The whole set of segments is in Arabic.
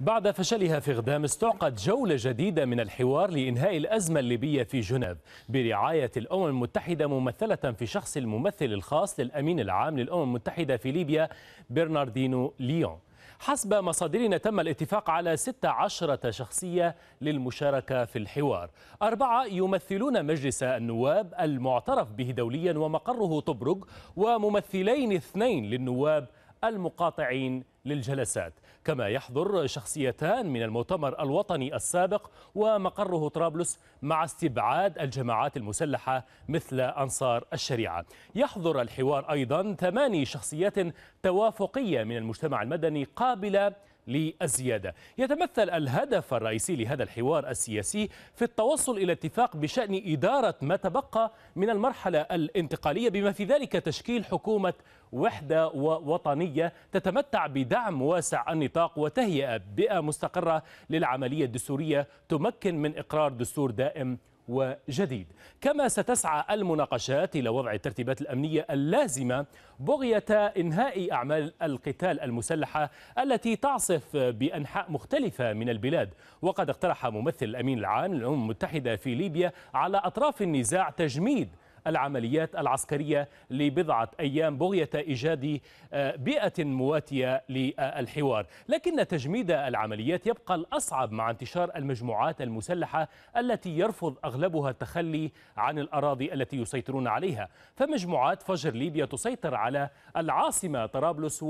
بعد فشلها في غدام استعقد جولة جديدة من الحوار لإنهاء الأزمة الليبية في جنيف برعاية الأمم المتحدة ممثلة في شخص الممثل الخاص للأمين العام للأمم المتحدة في ليبيا برناردينو ليون حسب مصادرنا تم الاتفاق على 16 شخصية للمشاركة في الحوار أربعة يمثلون مجلس النواب المعترف به دوليا ومقره طبرق وممثلين اثنين للنواب المقاطعين للجلسات كما يحضر شخصيتان من المؤتمر الوطني السابق ومقره طرابلس مع استبعاد الجماعات المسلحة مثل أنصار الشريعة يحضر الحوار أيضا ثماني شخصيات توافقية من المجتمع المدني قابلة للزيادة يتمثل الهدف الرئيسي لهذا الحوار السياسي في التوصل إلى اتفاق بشأن إدارة ما تبقى من المرحلة الانتقالية بما في ذلك تشكيل حكومة وحدة ووطنية تتمتع بدعم واسع النطاق وتهيئة بيئة مستقرة للعملية الدستورية تمكن من إقرار دستور دائم وجديد كما ستسعى المناقشات إلى وضع الترتيبات الأمنية اللازمة بغية إنهاء أعمال القتال المسلحة التي تعصف بأنحاء مختلفة من البلاد وقد اقترح ممثل الأمين العام للأمم المتحدة في ليبيا على أطراف النزاع تجميد العمليات العسكرية لبضعة أيام بغية إيجاد آه، بيئة مواتية للحوار لكن تجميد العمليات يبقى الأصعب مع انتشار المجموعات المسلحة التي يرفض أغلبها التخلي عن الأراضي التي يسيطرون عليها فمجموعات فجر ليبيا تسيطر على العاصمة طرابلس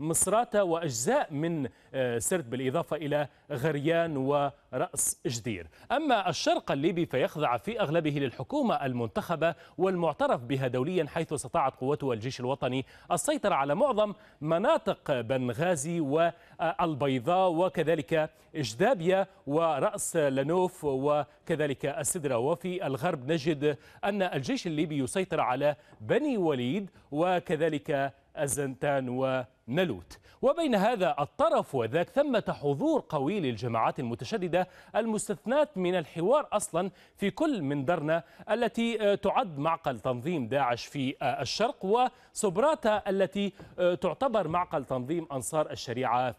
ومصراتة وأجزاء من آه، سرت بالإضافة إلى غريان ورأس جدير أما الشرق الليبي فيخضع في أغلبه للحكومة المنتخبة والمعترف بها دوليا حيث استطاعت قوته الجيش الوطني السيطرة على معظم مناطق بنغازي والبيضاء وكذلك إجدابيا ورأس لنوف وكذلك السدرة وفي الغرب نجد أن الجيش الليبي يسيطر على بني وليد وكذلك الزنتان ونلوت وبين هذا الطرف وذاك ثمة حضور قوي للجماعات المتشددة المستثناة من الحوار أصلا في كل من درنا التي آه، تعد معقل تنظيم داعش في آه، الشرق وسبراتا التي آه، تعتبر معقل تنظيم أنصار الشريعة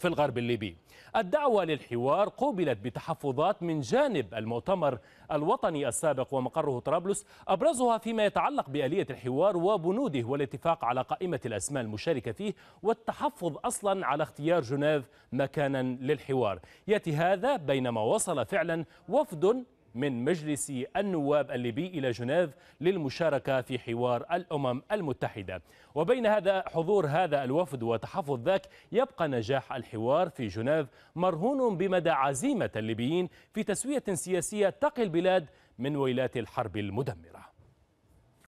في الغرب الليبي الدعوة للحوار قوبلت بتحفظات من جانب المؤتمر الوطني السابق ومقره طرابلس أبرزها فيما يتعلق بآلية الحوار وبنوده والاتفاق على قائمة الأسماء المشاركة فيه والتحفظ أصلا على اختيار جنيف مكانا للحوار يأتي هذا بينما وصل فعلا وفد من مجلس النواب الليبي إلى جنيف للمشاركة في حوار الأمم المتحدة وبين هذا حضور هذا الوفد وتحفظ ذاك يبقى نجاح الحوار في جنيف مرهون بمدى عزيمة الليبيين في تسوية سياسية تقي البلاد من ويلات الحرب المدمرة